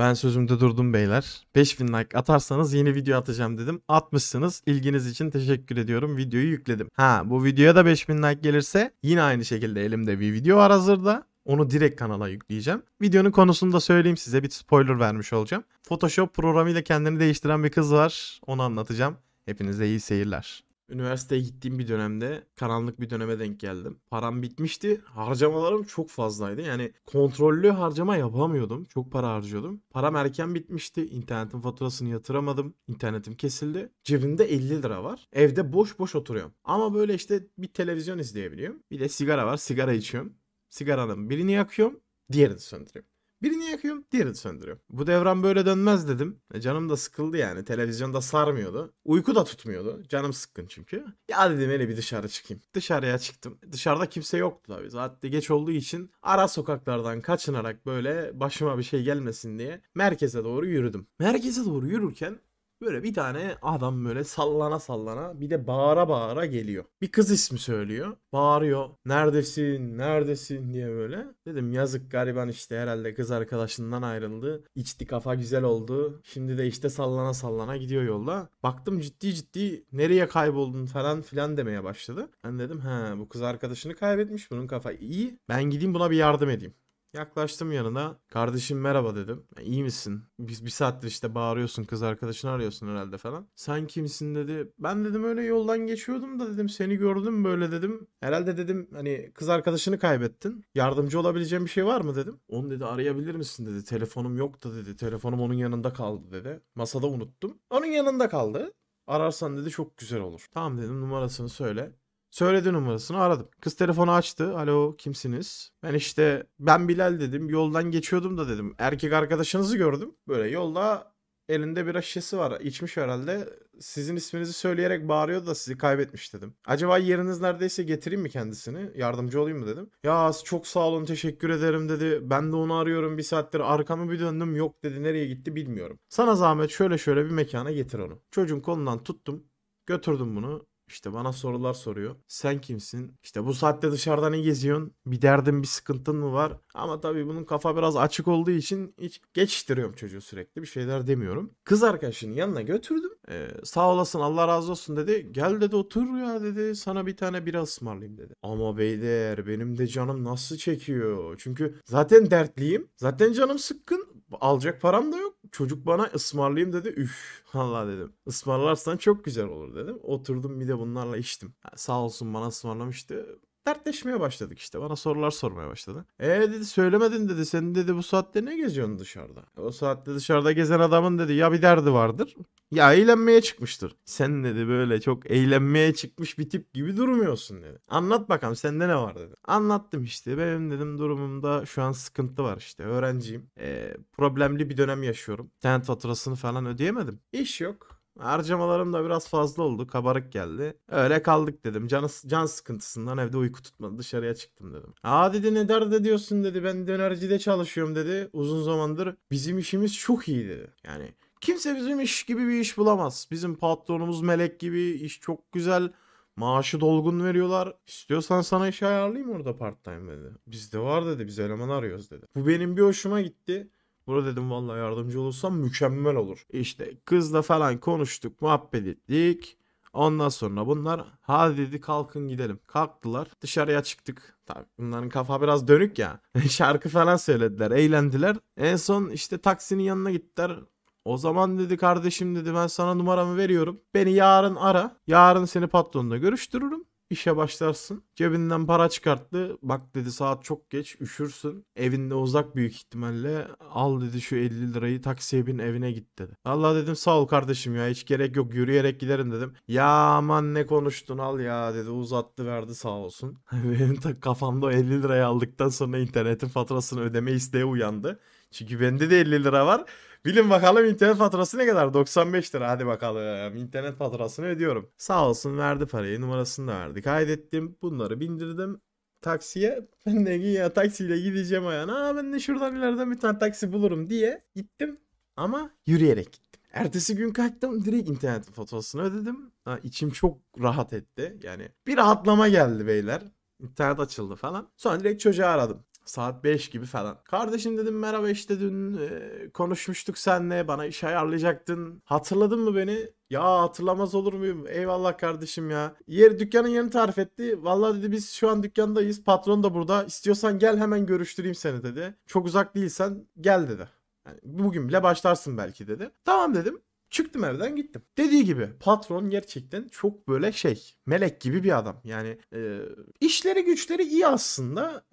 Ben sözümde durdum beyler. 5000 like atarsanız yeni video atacağım dedim. Atmışsınız. İlginiz için teşekkür ediyorum. Videoyu yükledim. Ha bu videoya da 5000 like gelirse yine aynı şekilde elimde bir video var hazırda. Onu direkt kanala yükleyeceğim. Videonun konusunu da söyleyeyim size. Bir spoiler vermiş olacağım. Photoshop programıyla kendini değiştiren bir kız var. Onu anlatacağım. Hepinize iyi seyirler üniversiteye gittiğim bir dönemde karanlık bir döneme denk geldim. Param bitmişti. Harcamalarım çok fazlaydı. Yani kontrollü harcama yapamıyordum. Çok para harcıyordum. Param erken bitmişti. İnternetin faturasını yatıramadım. İnternetim kesildi. Cebimde 50 lira var. Evde boş boş oturuyorum. Ama böyle işte bir televizyon izleyebiliyorum. Bir de sigara var. Sigara içiyorum. Sigaranın birini yakıyorum. Diğerini söndürüyorum. Birini yakıyorum, diğerini söndürüyorum. Bu devran böyle dönmez dedim. E canım da sıkıldı yani. Televizyon da sarmıyordu. Uyku da tutmuyordu. Canım sıkkın çünkü. Ya dedim hele bir dışarı çıkayım. Dışarıya çıktım. Dışarıda kimse yoktu tabii. Zaten geç olduğu için ara sokaklardan kaçınarak böyle başıma bir şey gelmesin diye merkeze doğru yürüdüm. Merkeze doğru yürürken Böyle bir tane adam böyle sallana sallana bir de bağıra bağıra geliyor. Bir kız ismi söylüyor. Bağırıyor. Neredesin? Neredesin? diye böyle. Dedim yazık gariban işte herhalde kız arkadaşından ayrıldı. İçti kafa güzel oldu. Şimdi de işte sallana sallana gidiyor yolda. Baktım ciddi ciddi nereye kayboldun falan filan demeye başladı. Ben dedim he bu kız arkadaşını kaybetmiş. Bunun kafa iyi. Ben gideyim buna bir yardım edeyim. Yaklaştım yanına. Kardeşim merhaba dedim. İyi misin? Biz bir saattir işte bağırıyorsun kız arkadaşını arıyorsun herhalde falan. Sen kimsin dedi. Ben dedim öyle yoldan geçiyordum da dedim seni gördüm böyle dedim. Herhalde dedim hani kız arkadaşını kaybettin. Yardımcı olabileceğim bir şey var mı dedim. Onu dedi arayabilir misin dedi. Telefonum yok da dedi. Telefonum onun yanında kaldı dedi. Masada unuttum. Onun yanında kaldı. Ararsan dedi çok güzel olur. Tamam dedim numarasını söyle. Söyledi numarasını aradım. Kız telefonu açtı. Alo kimsiniz? Ben işte ben Bilal dedim. Yoldan geçiyordum da dedim. Erkek arkadaşınızı gördüm. Böyle yolda elinde bir şişesi var. İçmiş herhalde. Sizin isminizi söyleyerek bağırıyordu da sizi kaybetmiş dedim. Acaba yeriniz neredeyse getireyim mi kendisini? Yardımcı olayım mı dedim. Ya çok sağ olun teşekkür ederim dedi. Ben de onu arıyorum bir saattir arkamı bir döndüm yok dedi. Nereye gitti bilmiyorum. Sana zahmet şöyle şöyle bir mekana getir onu. Çocuğun kolundan tuttum. Götürdüm bunu. İşte bana sorular soruyor. Sen kimsin? İşte bu saatte dışarıda ne geziyorsun? Bir derdin bir sıkıntın mı var? Ama tabii bunun kafa biraz açık olduğu için hiç geçiştiriyorum çocuğu sürekli. Bir şeyler demiyorum. Kız arkadaşının yanına götürdüm. Ee, sağ olasın Allah razı olsun dedi. Gel dedi otur ya dedi. Sana bir tane bira ısmarlayayım dedi. Ama beyler benim de canım nasıl çekiyor. Çünkü zaten dertliyim. Zaten canım sıkkın. Alacak param da yok. Çocuk bana ısmarlayayım dedi. Üf Allah dedim. Ismarlarsan çok güzel olur dedim. Oturdum bir de bunlarla içtim. Yani sağ olsun bana ısmarlamıştı dertleşmeye başladık işte. Bana sorular sormaya başladı. E dedi söylemedin dedi. Sen dedi bu saatte ne geziyorsun dışarıda? O saatte dışarıda gezen adamın dedi ya bir derdi vardır ya eğlenmeye çıkmıştır. Sen dedi böyle çok eğlenmeye çıkmış bir tip gibi durmuyorsun dedi. Anlat bakalım sende ne var dedi. Anlattım işte benim dedim durumumda şu an sıkıntı var işte öğrenciyim. Ee, problemli bir dönem yaşıyorum. Tent faturasını falan ödeyemedim. İş yok. Harcamalarım da biraz fazla oldu. Kabarık geldi. Öyle kaldık dedim. Can, can sıkıntısından evde uyku tutmadı. Dışarıya çıktım dedim. Aa dedi ne derde diyorsun dedi. Ben dönercide çalışıyorum dedi. Uzun zamandır bizim işimiz çok iyi dedi. Yani Kimse bizim iş gibi bir iş bulamaz. Bizim patronumuz melek gibi iş çok güzel. Maaşı dolgun veriyorlar. İstiyorsan sana iş ayarlayayım orada part time dedi. Bizde var dedi biz eleman arıyoruz dedi. Bu benim bir hoşuma gitti. Burada dedim vallahi yardımcı olursam mükemmel olur. İşte kızla falan konuştuk muhabbet ettik. Ondan sonra bunlar hadi dedi kalkın gidelim. Kalktılar dışarıya çıktık. Tabii bunların kafa biraz dönük ya. Şarkı falan söylediler eğlendiler. En son işte taksinin yanına gittiler. O zaman dedi kardeşim dedi ben sana numaramı veriyorum. Beni yarın ara. Yarın seni patronla görüştürürüm. İşe başlarsın. Cebinden para çıkarttı. Bak dedi saat çok geç üşürsün. Evinde uzak büyük ihtimalle. Al dedi şu 50 lirayı taksiye bin evine git dedi. Allah dedim sağ ol kardeşim ya hiç gerek yok yürüyerek giderim dedim. Ya aman ne konuştun al ya dedi uzattı verdi sağ olsun. Benim tak kafamda o 50 lirayı aldıktan sonra internetin faturasını ödeme isteği uyandı. Çünkü bende de 50 lira var. Bilin bakalım internet faturası ne kadar? 95 lira hadi bakalım. İnternet faturasını ödüyorum. Sağ olsun verdi parayı numarasını da verdi. Kaydettim bunları bindirdim taksiye ben de ya taksiyle gideceğim ayağına Aa, ben de şuradan ileriden bir tane taksi bulurum diye gittim ama yürüyerek gittim. Ertesi gün kalktım direkt internet faturasını ödedim. Ha, içim çok rahat etti yani bir rahatlama geldi beyler. İnternet açıldı falan. Sonra direkt çocuğu aradım. Saat 5 gibi falan. Kardeşim dedim merhaba işte dün e, konuşmuştuk senle bana iş ayarlayacaktın. Hatırladın mı beni? Ya hatırlamaz olur muyum? Eyvallah kardeşim ya. Yer dükkanın yerini tarif etti. Vallahi dedi biz şu an dükkandayız. Patron da burada. İstiyorsan gel hemen görüştüreyim seni dedi. Çok uzak değilsen gel dedi. Yani bugün bile başlarsın belki dedi. Tamam dedim. Çıktım evden gittim. Dediği gibi patron gerçekten çok böyle şey melek gibi bir adam. Yani e, işleri güçleri iyi aslında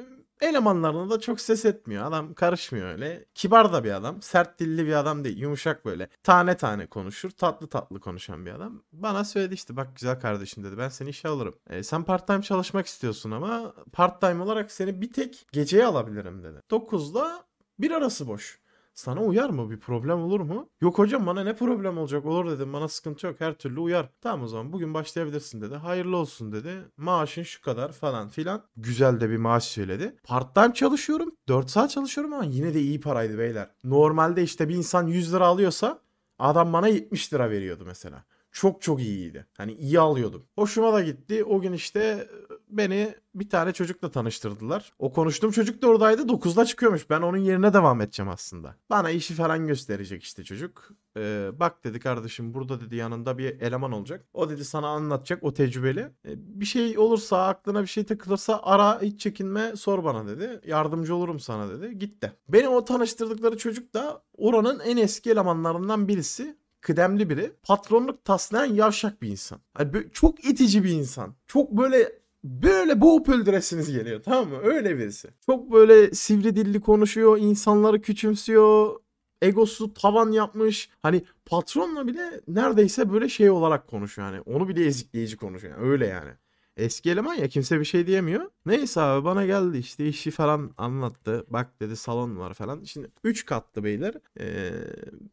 elemanlarına da çok ses etmiyor. Adam karışmıyor öyle. Kibar da bir adam. Sert dilli bir adam değil. Yumuşak böyle. Tane tane konuşur. Tatlı tatlı konuşan bir adam. Bana söyledi işte bak güzel kardeşim dedi. Ben seni işe alırım. E, sen part time çalışmak istiyorsun ama part time olarak seni bir tek geceye alabilirim dedi. 9'da bir arası boş. Sana uyar mı? Bir problem olur mu? Yok hocam bana ne problem olacak olur dedim. Bana sıkıntı yok her türlü uyar. Tamam o zaman bugün başlayabilirsin dedi. Hayırlı olsun dedi. Maaşın şu kadar falan filan. Güzel de bir maaş söyledi. Parttan çalışıyorum. 4 saat çalışıyorum ama yine de iyi paraydı beyler. Normalde işte bir insan 100 lira alıyorsa adam bana 70 lira veriyordu mesela çok çok iyiydi. Hani iyi alıyordum. Hoşuma da gitti. O gün işte beni bir tane çocukla tanıştırdılar. O konuştuğum çocuk da oradaydı. 9'da çıkıyormuş. Ben onun yerine devam edeceğim aslında. Bana işi falan gösterecek işte çocuk. Ee, bak dedi kardeşim burada dedi yanında bir eleman olacak. O dedi sana anlatacak o tecrübeli. Ee, bir şey olursa aklına bir şey takılırsa ara hiç çekinme sor bana dedi. Yardımcı olurum sana dedi. Gitti. Beni o tanıştırdıkları çocuk da oranın en eski elemanlarından birisi kıdemli biri. Patronluk taslayan yavşak bir insan. Yani çok itici bir insan. Çok böyle böyle boğup öldüresiniz geliyor tamam mı? Öyle birisi. Çok böyle sivri dilli konuşuyor, insanları küçümsüyor, egosu tavan yapmış. Hani patronla bile neredeyse böyle şey olarak konuşuyor yani. Onu bile ezikleyici konuşuyor. Yani. Öyle yani. Eski eleman ya kimse bir şey diyemiyor. Neyse abi bana geldi işte işi falan anlattı. Bak dedi salon var falan. Şimdi 3 katlı beyler. Ee,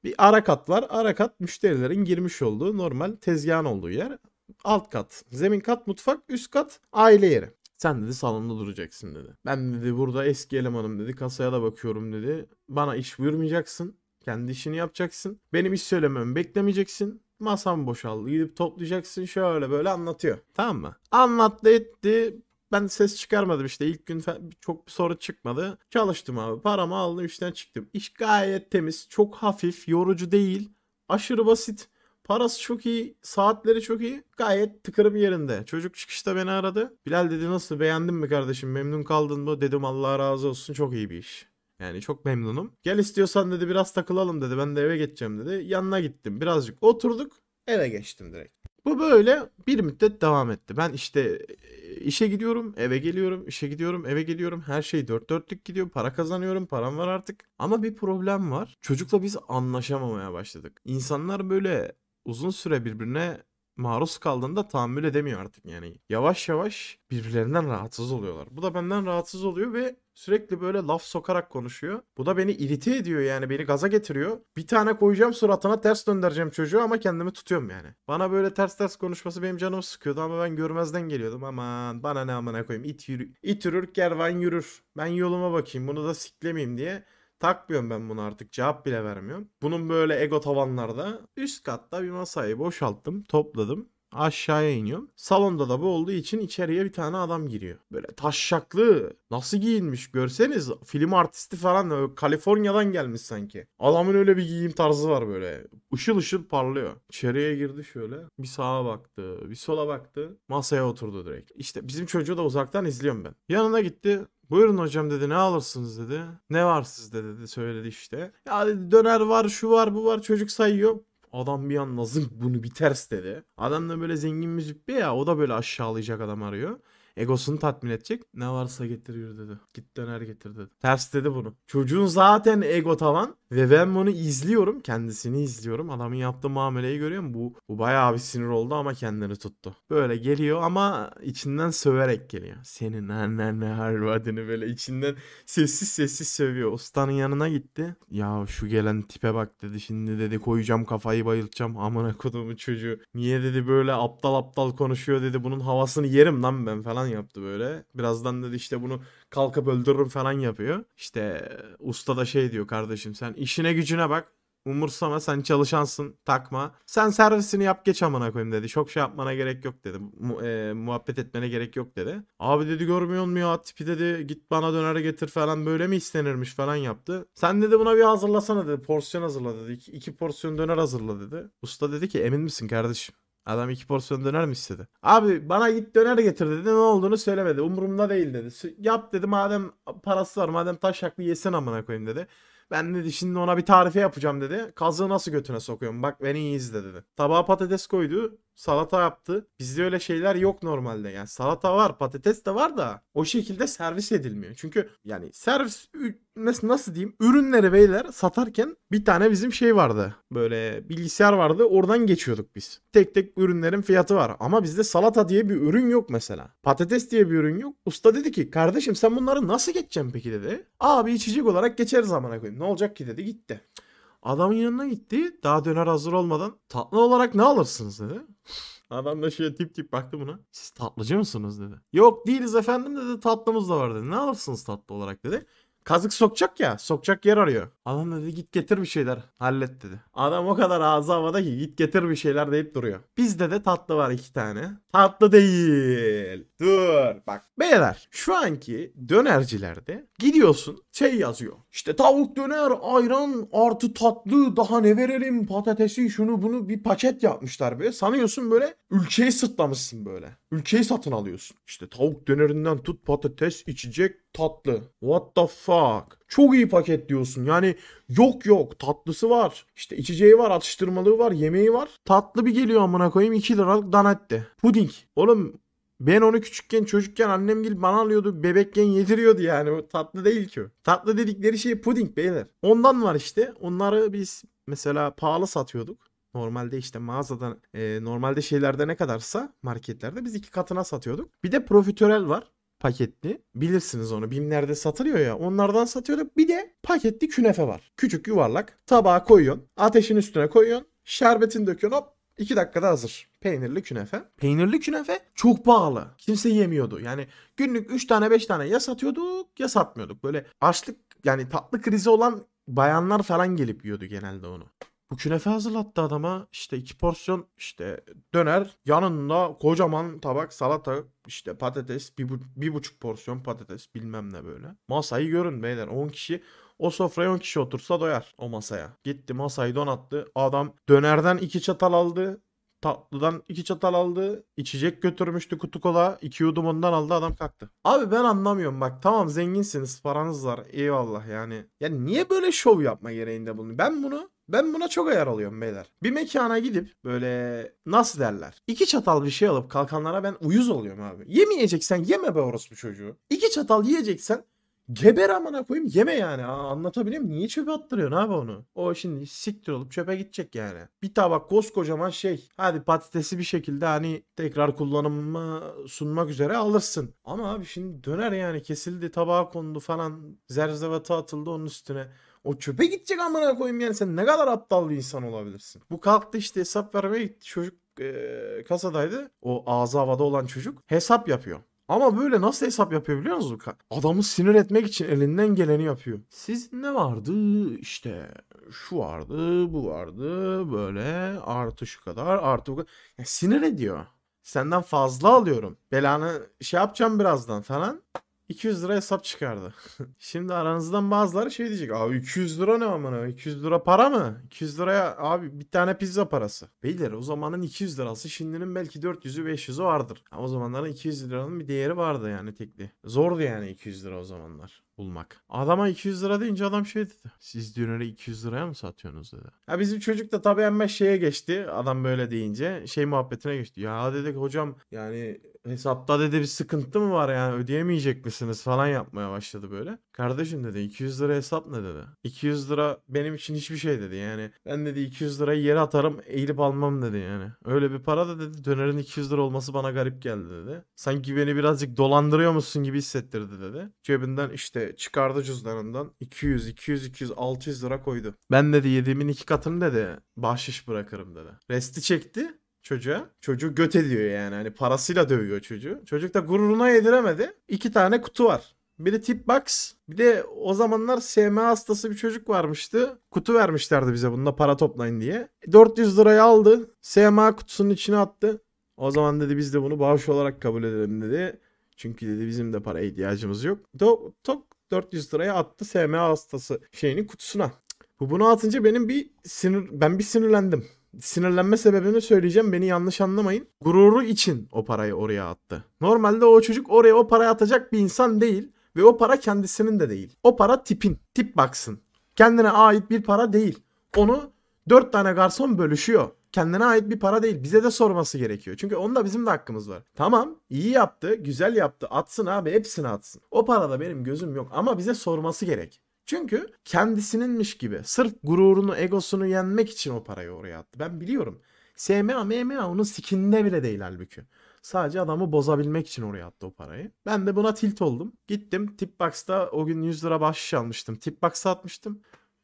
bir ara kat var. Ara kat müşterilerin girmiş olduğu normal tezgahın olduğu yer alt kat. Zemin kat mutfak, üst kat aile yeri. Sen dedi salonda duracaksın dedi. Ben dedi burada eski elemanım dedi. Kasaya da bakıyorum dedi. Bana iş buyurmayacaksın. Kendi işini yapacaksın. Benim iş söylememi beklemeyeceksin. Masam boşaldı. Gidip toplayacaksın şöyle böyle anlatıyor. Tamam mı? Anlattı etti ben ses çıkarmadım işte ilk gün çok bir soru çıkmadı. Çalıştım abi paramı aldım işten çıktım. İş gayet temiz çok hafif yorucu değil aşırı basit. Parası çok iyi, saatleri çok iyi. Gayet tıkırım yerinde. Çocuk çıkışta beni aradı. Bilal dedi nasıl beğendin mi kardeşim memnun kaldın mı? Dedim Allah razı olsun çok iyi bir iş. Yani çok memnunum. Gel istiyorsan dedi biraz takılalım dedi. Ben de eve geçeceğim dedi. Yanına gittim. Birazcık oturduk. Eve geçtim direkt. Bu böyle bir müddet devam etti. Ben işte e, işe gidiyorum, eve geliyorum, işe gidiyorum, eve geliyorum. Her şey dört dörtlük gidiyor. Para kazanıyorum, param var artık. Ama bir problem var. Çocukla biz anlaşamamaya başladık. İnsanlar böyle uzun süre birbirine maruz kaldığında tahammül edemiyor artık yani. Yavaş yavaş birbirlerinden rahatsız oluyorlar. Bu da benden rahatsız oluyor ve sürekli böyle laf sokarak konuşuyor. Bu da beni irite ediyor yani beni gaza getiriyor. Bir tane koyacağım suratına ters döndüreceğim çocuğu ama kendimi tutuyorum yani. Bana böyle ters ters konuşması benim canımı sıkıyordu ama ben görmezden geliyordum. Aman bana ne amına koyayım it, yürü, it yürür kervan yürür. Ben yoluma bakayım bunu da siklemeyeyim diye Takmıyorum ben bunu artık cevap bile vermiyorum. Bunun böyle ego tavanlarda üst katta bir masayı boşalttım topladım aşağıya iniyorum. Salonda da bu olduğu için içeriye bir tane adam giriyor. Böyle taşşaklı nasıl giyinmiş görseniz film artisti falan Kaliforniya'dan gelmiş sanki. Adamın öyle bir giyim tarzı var böyle. Işıl ışıl parlıyor. İçeriye girdi şöyle. Bir sağa baktı, bir sola baktı. Masaya oturdu direkt. İşte bizim çocuğu da uzaktan izliyorum ben. Yanına gitti. Buyurun hocam dedi ne alırsınız dedi. Ne var sizde dedi söyledi işte. Ya dedi döner var şu var bu var çocuk sayıyor. Adam bir an nazık bunu bir dedi. Adam da böyle zengin müzik müzippi ya o da böyle aşağılayacak adam arıyor. Egosunu tatmin edecek. Ne varsa getiriyor dedi. Git döner getir dedi. Ters dedi bunu. Çocuğun zaten ego tavan ve ben bunu izliyorum. Kendisini izliyorum. Adamın yaptığı muameleyi görüyorum. Bu, bu bayağı bir sinir oldu ama kendini tuttu. Böyle geliyor ama içinden söverek geliyor. Senin annen harvadını böyle içinden sessiz sessiz sövüyor. Ustanın yanına gitti. Ya şu gelen tipe bak dedi. Şimdi dedi koyacağım kafayı bayılacağım Amına kodumu çocuğu. Niye dedi böyle aptal aptal konuşuyor dedi. Bunun havasını yerim lan ben falan falan yaptı böyle. Birazdan dedi işte bunu kalkıp öldürürüm falan yapıyor. İşte e, usta da şey diyor kardeşim sen işine gücüne bak. Umursama sen çalışansın takma. Sen servisini yap geç amına koyayım dedi. Çok şey yapmana gerek yok dedi. Mu- e, muhabbet etmene gerek yok dedi. Abi dedi görmüyor mu ya tipi dedi git bana döner getir falan böyle mi istenirmiş falan yaptı. Sen dedi buna bir hazırlasana dedi. Porsiyon hazırla dedi. İki, iki porsiyon döner hazırla dedi. Usta dedi ki emin misin kardeşim? Adam iki porsiyon döner mi istedi? Abi bana git döner getir dedi. Ne olduğunu söylemedi. Umurumda değil dedi. Yap dedi madem parası var madem taş taşaklı yesin amına koyayım dedi. Ben dedi şimdi ona bir tarife yapacağım dedi. Kazığı nasıl götüne sokuyorum bak beni iyi izle dedi. Tabağa patates koydu salata yaptı. Bizde öyle şeyler yok normalde. Yani salata var, patates de var da o şekilde servis edilmiyor. Çünkü yani servis nasıl, nasıl diyeyim ürünleri beyler satarken bir tane bizim şey vardı. Böyle bilgisayar vardı. Oradan geçiyorduk biz. Tek tek ürünlerin fiyatı var. Ama bizde salata diye bir ürün yok mesela. Patates diye bir ürün yok. Usta dedi ki kardeşim sen bunları nasıl geçeceksin peki dedi. Abi içecek olarak geçer amına koyayım. Ne olacak ki dedi gitti. Adamın yanına gitti. Daha döner hazır olmadan tatlı olarak ne alırsınız dedi. Adam da şöyle tip tip baktı buna. Siz tatlıcı mısınız dedi. Yok değiliz efendim dedi tatlımız da var dedi. Ne alırsınız tatlı olarak dedi. Kazık sokacak ya. Sokacak yer arıyor. Adam dedi git getir bir şeyler. Hallet dedi. Adam o kadar ağzı havada ki git getir bir şeyler deyip duruyor. Bizde de tatlı var iki tane. Tatlı değil. Dur bak. Beyler şu anki dönercilerde gidiyorsun şey yazıyor. İşte tavuk döner ayran artı tatlı daha ne verelim patatesi şunu bunu bir paket yapmışlar böyle. Sanıyorsun böyle ülkeyi sırtlamışsın böyle. Ülkeyi satın alıyorsun. İşte tavuk dönerinden tut patates içecek tatlı. What the fuck? Çok iyi paket diyorsun. Yani yok yok tatlısı var. İşte içeceği var, atıştırmalığı var, yemeği var. Tatlı bir geliyor amına koyayım 2 liralık danette. Puding. Oğlum ben onu küçükken çocukken annem gibi bana alıyordu. Bebekken yediriyordu yani. bu tatlı değil ki. Tatlı dedikleri şey puding beyler. Ondan var işte. Onları biz mesela pahalı satıyorduk. Normalde işte mağazadan e, normalde şeylerde ne kadarsa marketlerde biz iki katına satıyorduk. Bir de profiterol var paketli. Bilirsiniz onu. Bimlerde satılıyor ya. Onlardan satıyorduk. Bir de paketli künefe var. Küçük yuvarlak. Tabağa koyuyorsun. Ateşin üstüne koyuyorsun. Şerbetini döküyorsun. Hop 2 dakikada hazır. Peynirli künefe. Peynirli künefe çok pahalı. Kimse yemiyordu. Yani günlük 3 tane 5 tane ya satıyorduk ya satmıyorduk. Böyle açlık yani tatlı krizi olan bayanlar falan gelip yiyordu genelde onu. Bu künefe hazırlattı adama. işte iki porsiyon işte döner. Yanında kocaman tabak salata işte patates. Bir, bu, bir buçuk porsiyon patates bilmem ne böyle. Masayı görün beyler 10 kişi. O sofraya 10 kişi otursa doyar o masaya. Gitti masayı donattı. Adam dönerden iki çatal aldı. Tatlıdan iki çatal aldı. içecek götürmüştü kutu kola. iki yudum ondan aldı adam kalktı. Abi ben anlamıyorum bak tamam zenginsiniz paranız var eyvallah yani. yani niye böyle şov yapma gereğinde bunu? Ben bunu ben buna çok ayar alıyorum beyler. Bir mekana gidip böyle nasıl derler? İki çatal bir şey alıp kalkanlara ben uyuz oluyorum abi. Yemeyeceksen yeme be orospu çocuğu. İki çatal yiyeceksen Geber amına koyayım yeme yani. Aa, anlatabiliyor muyum? Niye çöpe attırıyorsun abi onu? O şimdi siktir olup çöpe gidecek yani. Bir tabak koskocaman şey. Hadi patatesi bir şekilde hani tekrar kullanıma sunmak üzere alırsın. Ama abi şimdi döner yani kesildi tabağa kondu falan. Zerzevatı atıldı onun üstüne. O çöpe gidecek amına koyayım yani sen ne kadar aptal bir insan olabilirsin. Bu kalktı işte hesap vermeye gitti. Çocuk e, kasadaydı. O ağzı havada olan çocuk hesap yapıyor. Ama böyle nasıl hesap yapıyor biliyor musunuz? Adamı sinir etmek için elinden geleni yapıyor. Siz ne vardı işte şu vardı bu vardı böyle artı şu kadar artı bu kadar. Ya sinir ediyor. Senden fazla alıyorum. Belanı şey yapacağım birazdan falan. 200 lira hesap çıkardı. Şimdi aranızdan bazıları şey diyecek. Abi 200 lira ne amına? 200 lira para mı? 200 liraya abi bir tane pizza parası. Beyler o zamanın 200 lirası şimdinin belki 400'ü 500'ü vardır. Ama o zamanların 200 liranın bir değeri vardı yani tekli. Zordu yani 200 lira o zamanlar bulmak. Adama 200 lira deyince adam şey dedi. Siz döneri 200 liraya mı satıyorsunuz dedi. Ya bizim çocuk da tabii hemen şeye geçti. Adam böyle deyince şey muhabbetine geçti. Ya dedik hocam yani hesapta dedi bir sıkıntı mı var yani ödeyemeyecek misiniz falan yapmaya başladı böyle. Kardeşim dedi 200 lira hesap ne dedi. 200 lira benim için hiçbir şey dedi yani. Ben dedi 200 lirayı yere atarım eğilip almam dedi yani. Öyle bir para da dedi dönerin 200 lira olması bana garip geldi dedi. Sanki beni birazcık dolandırıyor musun gibi hissettirdi dedi. Cebinden işte çıkardı cüzdanından 200, 200, 200, 600 lira koydu. Ben dedi yediğimin iki katını dedi bahşiş bırakırım dedi. Resti çekti çocuğa. Çocuğu göte diyor yani. Hani parasıyla dövüyor çocuğu. Çocuk da gururuna yediremedi. İki tane kutu var. Biri tip box. Bir de o zamanlar SMA hastası bir çocuk varmıştı. Kutu vermişlerdi bize bununla para toplayın diye. 400 e, lirayı aldı. SMA kutusunun içine attı. O zaman dedi biz de bunu bağış olarak kabul edelim dedi. Çünkü dedi bizim de para ihtiyacımız yok. Tok, tok 400 liraya attı SMA hastası şeyini kutusuna. Bu bunu atınca benim bir sinir ben bir sinirlendim sinirlenme sebebini söyleyeceğim. Beni yanlış anlamayın. Gururu için o parayı oraya attı. Normalde o çocuk oraya o parayı atacak bir insan değil. Ve o para kendisinin de değil. O para tipin. Tip baksın. Kendine ait bir para değil. Onu dört tane garson bölüşüyor. Kendine ait bir para değil. Bize de sorması gerekiyor. Çünkü onda bizim de hakkımız var. Tamam iyi yaptı, güzel yaptı. Atsın abi hepsini atsın. O parada benim gözüm yok ama bize sorması gerek. Çünkü kendisininmiş gibi sırf gururunu, egosunu yenmek için o parayı oraya attı. Ben biliyorum. SMA, MMA onun sikinde bile değil halbuki. Sadece adamı bozabilmek için oraya attı o parayı. Ben de buna tilt oldum. Gittim Tipbox'ta o gün 100 lira bahşiş almıştım. Tipbox'a atmıştım.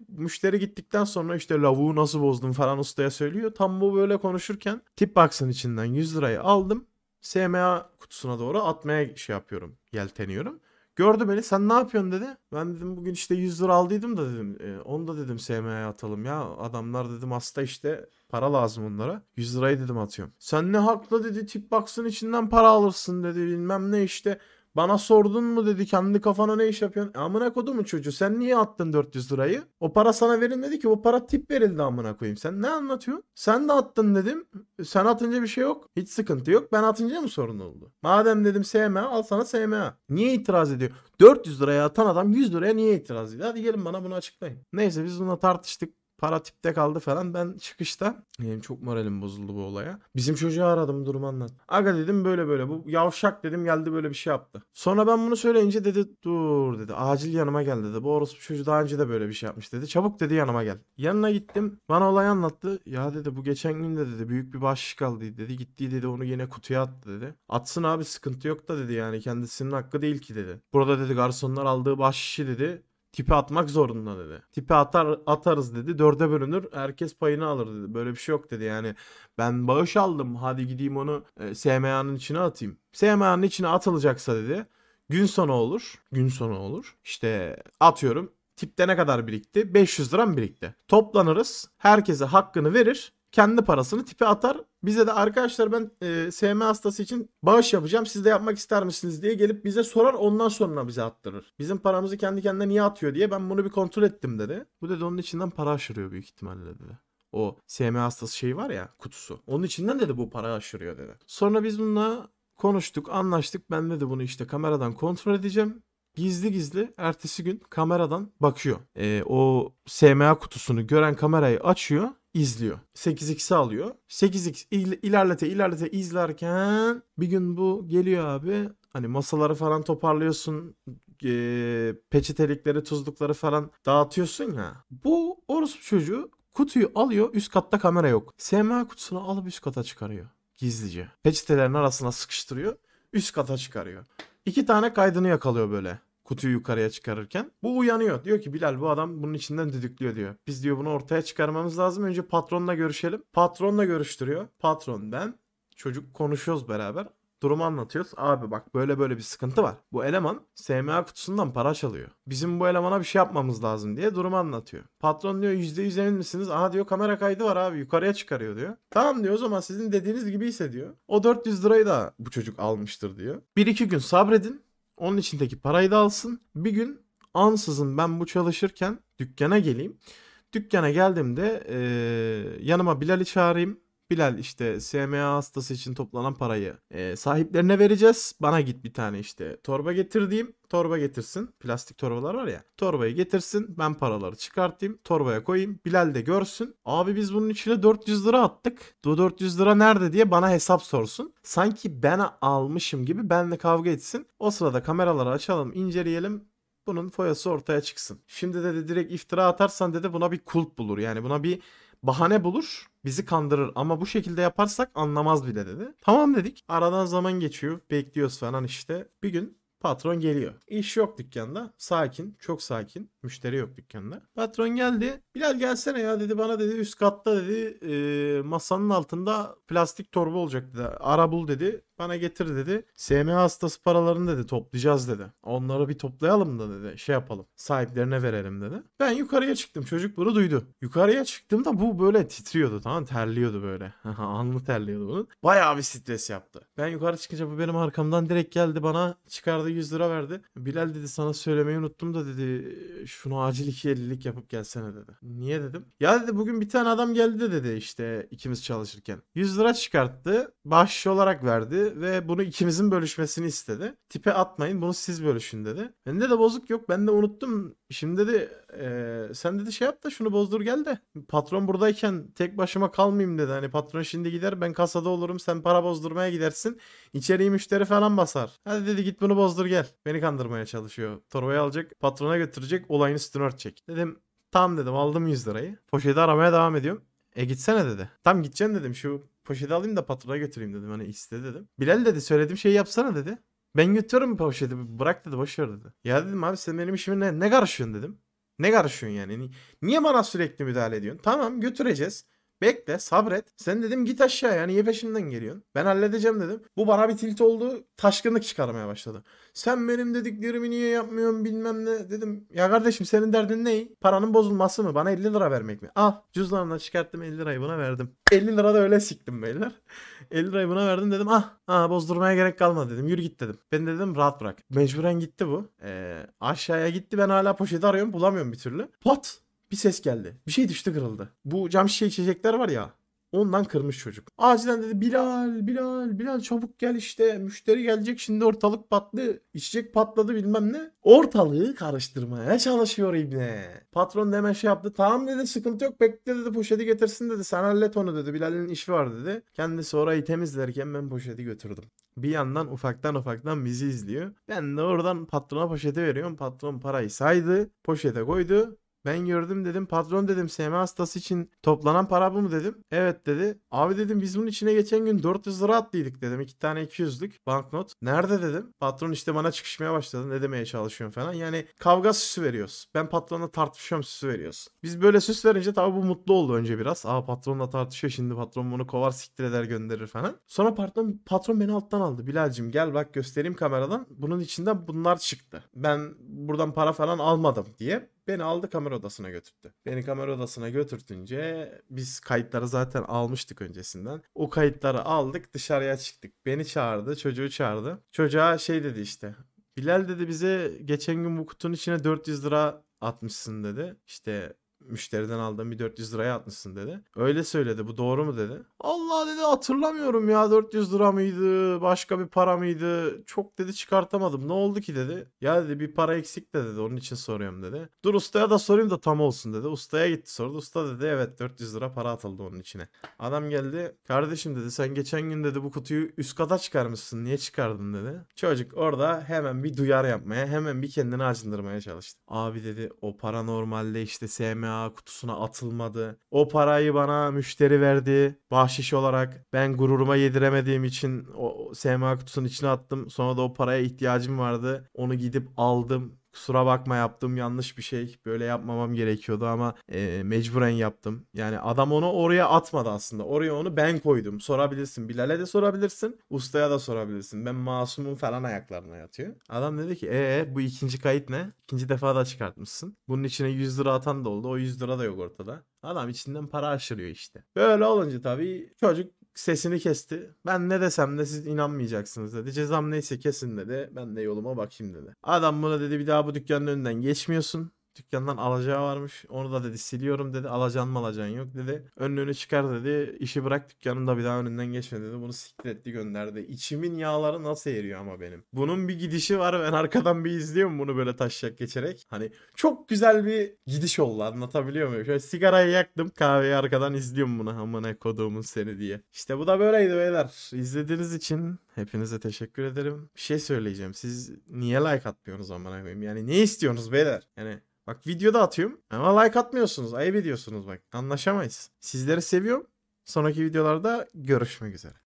Müşteri gittikten sonra işte lavuğu nasıl bozdum falan ustaya söylüyor. Tam bu böyle konuşurken Tipbox'ın içinden 100 lirayı aldım. SMA kutusuna doğru atmaya şey yapıyorum, yelteniyorum. Gördü beni sen ne yapıyorsun dedi. Ben dedim bugün işte 100 lira aldıydım da dedim. E, onu da dedim SMA'ya atalım ya. Adamlar dedim hasta işte para lazım onlara. 100 lirayı dedim atıyorum. Sen ne hakla dedi tip box'ın içinden para alırsın dedi bilmem ne işte. Bana sordun mu dedi kendi kafana ne iş yapıyorsun? E, amına kodu mu çocuğu sen niye attın 400 lirayı? O para sana verin dedi ki o para tip verildi amına koyayım. Sen ne anlatıyorsun? Sen de attın dedim. Sen atınca bir şey yok. Hiç sıkıntı yok. Ben atınca mı sorun oldu? Madem dedim SMA al sana SMA. Niye itiraz ediyor? 400 liraya atan adam 100 liraya niye itiraz ediyor? Hadi gelin bana bunu açıklayın. Neyse biz bununla tartıştık. Para tipte kaldı falan. Ben çıkışta benim çok moralim bozuldu bu olaya. Bizim çocuğu aradım durumu anlat. Aga dedim böyle böyle bu yavşak dedim geldi böyle bir şey yaptı. Sonra ben bunu söyleyince dedi dur dedi acil yanıma gel dedi. Bu orospu çocuğu daha önce de böyle bir şey yapmış dedi. Çabuk dedi yanıma gel. Yanına gittim. Bana olayı anlattı. Ya dedi bu geçen gün de dedi büyük bir baş kaldı dedi. Gitti dedi onu yine kutuya attı dedi. Atsın abi sıkıntı yok da dedi yani kendisinin hakkı değil ki dedi. Burada dedi garsonlar aldığı bahşişi dedi Tipe atmak zorunda dedi. Tipe atar atarız dedi. Dörde bölünür. Herkes payını alır dedi. Böyle bir şey yok dedi. Yani ben bağış aldım. Hadi gideyim onu e, SMA'nın içine atayım. SMA'nın içine atılacaksa dedi. Gün sonu olur. Gün sonu olur. İşte atıyorum tipte ne kadar birikti? 500 lira mı birikti? Toplanırız. Herkese hakkını verir kendi parasını tipe atar. Bize de arkadaşlar ben e, SM hastası için bağış yapacağım siz de yapmak ister misiniz diye gelip bize sorar ondan sonra bize attırır. Bizim paramızı kendi kendine niye atıyor diye ben bunu bir kontrol ettim dedi. Bu dedi onun içinden para aşırıyor büyük ihtimalle dedi. O SM hastası şey var ya kutusu. Onun içinden dedi bu para aşırıyor dedi. Sonra biz bununla konuştuk anlaştık. Ben dedi bunu işte kameradan kontrol edeceğim gizli gizli ertesi gün kameradan bakıyor. E, o SMA kutusunu gören kamerayı açıyor izliyor. 8x'i alıyor. 8x ilerlete ilerlete izlerken bir gün bu geliyor abi. Hani masaları falan toparlıyorsun. E, peçetelikleri, tuzlukları falan dağıtıyorsun ya. Bu orospu çocuğu kutuyu alıyor. Üst katta kamera yok. SMA kutusunu alıp üst kata çıkarıyor. Gizlice. Peçetelerin arasına sıkıştırıyor. Üst kata çıkarıyor. İki tane kaydını yakalıyor böyle kutuyu yukarıya çıkarırken. Bu uyanıyor. Diyor ki Bilal bu adam bunun içinden düdüklüyor diyor. Biz diyor bunu ortaya çıkarmamız lazım. Önce patronla görüşelim. Patronla görüştürüyor. Patron ben. Çocuk konuşuyoruz beraber. Durumu anlatıyoruz. Abi bak böyle böyle bir sıkıntı var. Bu eleman SMA kutusundan para çalıyor. Bizim bu elemana bir şey yapmamız lazım diye durumu anlatıyor. Patron diyor %100 emin misiniz? Aha diyor kamera kaydı var abi yukarıya çıkarıyor diyor. Tamam diyor o zaman sizin dediğiniz gibi ise diyor. O 400 lirayı da bu çocuk almıştır diyor. Bir iki gün sabredin. Onun içindeki parayı da alsın. Bir gün ansızın ben bu çalışırken dükkana geleyim. Dükkana geldiğimde e, yanıma Bilal'i çağırayım. Bilal işte SMA hastası için toplanan parayı e, sahiplerine vereceğiz. Bana git bir tane işte torba getir diyeyim. Torba getirsin. Plastik torbalar var ya. Torbayı getirsin. Ben paraları çıkartayım. Torbaya koyayım. Bilal de görsün. Abi biz bunun içine 400 lira attık. Bu 400 lira nerede diye bana hesap sorsun. Sanki ben almışım gibi benle kavga etsin. O sırada kameraları açalım, inceleyelim bunun foyası ortaya çıksın. Şimdi dedi direkt iftira atarsan dedi buna bir kulp bulur. Yani buna bir bahane bulur bizi kandırır ama bu şekilde yaparsak anlamaz bile dedi. Tamam dedik. Aradan zaman geçiyor. Bekliyoruz falan işte. Bir gün Patron geliyor. İş yok dükkanda. Sakin. Çok sakin. Müşteri yok dükkanda. Patron geldi. Bilal gelsene ya dedi bana dedi üst katta dedi e, masanın altında plastik torba olacak dedi. Ara bul dedi bana getir dedi. SMA hastası paralarını dedi toplayacağız dedi. Onları bir toplayalım da dedi. Şey yapalım. Sahiplerine verelim dedi. Ben yukarıya çıktım. Çocuk bunu duydu. Yukarıya çıktım da bu böyle titriyordu tamam Terliyordu böyle. Anlı terliyordu bunun. Bayağı bir stres yaptı. Ben yukarı çıkınca bu benim arkamdan direkt geldi bana çıkardı 100 lira verdi. Bilal dedi sana söylemeyi unuttum da dedi şunu acil iki ellilik yapıp gelsene dedi. Niye dedim. Ya dedi bugün bir tane adam geldi dedi işte ikimiz çalışırken. 100 lira çıkarttı. Bahşiş olarak verdi ve bunu ikimizin bölüşmesini istedi. Tipe atmayın bunu siz bölüşün dedi. Bende de bozuk yok ben de unuttum. Şimdi dedi e, sen dedi şey yap da şunu bozdur gel de. Patron buradayken tek başıma kalmayayım dedi. Hani patron şimdi gider ben kasada olurum sen para bozdurmaya gidersin. İçeriği müşteri falan basar. Hadi dedi git bunu bozdur gel. Beni kandırmaya çalışıyor. Torbayı alacak patrona götürecek olayını üstünü örtecek. Dedim tam dedim aldım 100 lirayı. Poşeti aramaya devam ediyorum. E gitsene dedi. Tam gideceğim dedim şu poşeti alayım da patrona götüreyim dedim. Hani iste dedim. Bilal dedi söylediğim şeyi yapsana dedi. Ben götürüyorum poşeti bırak dedi boşver dedi. Ya dedim abi sen benim işime ne, ne karışıyorsun dedim. Ne karışıyorsun yani? Niye bana sürekli müdahale ediyorsun? Tamam götüreceğiz. Bekle sabret. Sen dedim git aşağı yani ye peşimden geliyorsun? Ben halledeceğim dedim. Bu bana bir tilt oldu. Taşkınlık çıkarmaya başladı. Sen benim dediklerimi niye yapmıyorsun bilmem ne. Dedim ya kardeşim senin derdin ne? Paranın bozulması mı? Bana 50 lira vermek mi? Al cüzdanına çıkarttım 50 lirayı buna verdim. 50 lira da öyle siktim beyler. 50 lirayı buna verdim dedim ah, ah bozdurmaya gerek kalmadı dedim yürü git dedim. Ben dedim rahat bırak. Mecburen gitti bu. Ee, aşağıya gitti ben hala poşeti arıyorum bulamıyorum bir türlü. Pot bir ses geldi. Bir şey düştü kırıldı. Bu cam şişe içecekler var ya. Ondan kırmış çocuk. Acilen dedi Bilal, Bilal, Bilal çabuk gel işte müşteri gelecek şimdi ortalık patlı, içecek patladı bilmem ne. Ortalığı karıştırmaya çalışıyor İbne. Patron da hemen şey yaptı tamam dedi sıkıntı yok bekle dedi poşeti getirsin dedi sen hallet onu dedi Bilal'in işi var dedi. Kendisi orayı temizlerken ben poşeti götürdüm. Bir yandan ufaktan ufaktan bizi izliyor. Ben de oradan patrona poşeti veriyorum. Patron parayı saydı, poşete koydu. Ben gördüm dedim. Patron dedim SM hastası için toplanan para bu mu dedim. Evet dedi. Abi dedim biz bunun içine geçen gün 400 lira attıydık dedim. İki tane 200'lük banknot. Nerede dedim. Patron işte bana çıkışmaya başladı. Ne demeye çalışıyorum falan. Yani kavga süsü veriyoruz. Ben patronla tartışıyorum süsü veriyoruz. Biz böyle süs verince tabii bu mutlu oldu önce biraz. Aa patronla tartışıyor şimdi patron bunu kovar siktir eder gönderir falan. Sonra patron, patron beni alttan aldı. Bilal'cim gel bak göstereyim kameradan. Bunun içinden bunlar çıktı. Ben buradan para falan almadım diye. Beni aldı kamera odasına götürdü. Beni kamera odasına götürtünce biz kayıtları zaten almıştık öncesinden. O kayıtları aldık dışarıya çıktık. Beni çağırdı çocuğu çağırdı. Çocuğa şey dedi işte. Bilal dedi bize geçen gün bu kutunun içine 400 lira atmışsın dedi. İşte müşteriden aldığım bir 400 liraya atmışsın dedi. Öyle söyledi bu doğru mu dedi. Allah dedi hatırlamıyorum ya 400 lira mıydı başka bir para mıydı çok dedi çıkartamadım ne oldu ki dedi. Ya dedi bir para eksik de dedi onun için soruyorum dedi. Dur ustaya da sorayım da tam olsun dedi. Ustaya gitti sordu usta dedi evet 400 lira para atıldı onun içine. Adam geldi kardeşim dedi sen geçen gün dedi bu kutuyu üst kata çıkarmışsın niye çıkardın dedi. Çocuk orada hemen bir duyar yapmaya hemen bir kendini acındırmaya çalıştı. Abi dedi o para normalde işte SMA imha kutusuna atılmadı. O parayı bana müşteri verdi. Bahşiş olarak ben gururuma yediremediğim için o SMA kutusunun içine attım. Sonra da o paraya ihtiyacım vardı. Onu gidip aldım Kusura bakma yaptığım yanlış bir şey. Böyle yapmamam gerekiyordu ama e, mecburen yaptım. Yani adam onu oraya atmadı aslında. Oraya onu ben koydum. Sorabilirsin. Bilal'e de sorabilirsin. Ustaya da sorabilirsin. Ben masumun falan ayaklarına yatıyor. Adam dedi ki eee bu ikinci kayıt ne? İkinci defa da çıkartmışsın. Bunun içine 100 lira atan da oldu. O 100 lira da yok ortada. Adam içinden para aşırıyor işte. Böyle olunca tabii çocuk sesini kesti. Ben ne desem de siz inanmayacaksınız dedi. Cezam neyse kesin dedi. Ben de yoluma bakayım dedi. Adam buna dedi bir daha bu dükkanın önünden geçmiyorsun. Dükkandan alacağı varmış. Onu da dedi siliyorum dedi. Alacan mı alacan yok dedi. Önlüğünü çıkar dedi. İşi bırak dükkanında bir daha önünden geçme dedi. Bunu siktir gönderdi. İçimin yağları nasıl eriyor ama benim. Bunun bir gidişi var. Ben arkadan bir izliyorum bunu böyle taşacak geçerek. Hani çok güzel bir gidiş oldu anlatabiliyor muyum? Şöyle sigarayı yaktım kahveyi arkadan izliyorum bunu. Amına kodumun seni diye. İşte bu da böyleydi beyler. İzlediğiniz için Hepinize teşekkür ederim. Bir şey söyleyeceğim. Siz niye like atmıyorsunuz amına koyayım? Yani ne istiyorsunuz beyler? Yani bak videoda atıyorum ama like atmıyorsunuz. Ayıp ediyorsunuz bak. Anlaşamayız. Sizleri seviyorum. Sonraki videolarda görüşmek üzere.